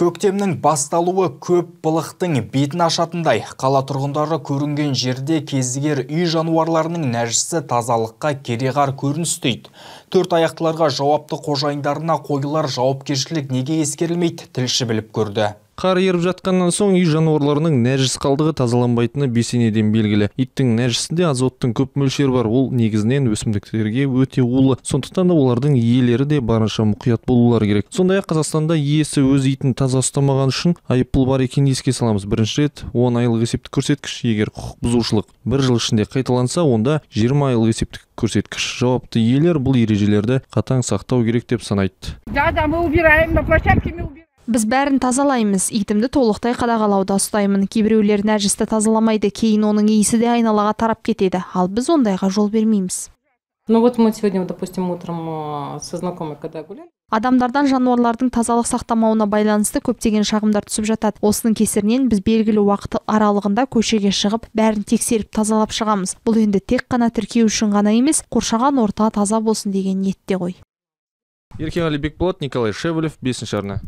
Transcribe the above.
көктемнің басталуы көп бұлықтың бетін ашатындай қала тұрғындары көрінген жерде кездігер үй жануарларының нәжісі тазалыққа кереғар көрініс төрт аяқтыларға жауапты қожайындарына қойылар жауапкершілік неге ескерілмейді тілші біліп көрді қар еріп жатқаннан соң үй жануарларының нәжіс қалдығы тазаланбайтыны бесенеден белгілі иттің нәжісінде азоттың көп мөлшері бар ол негізінен өсімдіктерге өте улы сондықтан да олардың иелері де барынша мұқият болулары керек сондай ақ қазақстанда иесі өз итін таза ұстамағаны үшін айыппұл бар екенін еске саламыз бірінші рет он айлық есептік көрсеткіш егер құқық бұзушылық бір жыл ішінде қайталанса онда жиырма айлық есептік көрсеткіш жауапты иелер бұл ережелерді қатаң сақтау керек деп санайды да да мы убираем на площадке мы біз бәрін тазалаймыз итімді толықтай қадағалауда ұстаймын кейбіреулер нәжісті тазаламайды кейін оның иісі де айналаға тарап кетеді ал біз ондайға жол бермейміз ну вот мы сегодня допустим утром э, со знакомой когда гуляли адамдардан жануарлардың тазалық сақтамауына байланысты көптеген шағымдар түсіп жатады осының кесірінен біз белгілі уақыт аралығында көшеге шығып бәрін тексеріп тазалап шығамыз бұл енді тек қана тіркеу үшін ғана емес қоршаған орта таза болсын деген ниетте ғой еркеғали бекболат николай шевелев бесінші арна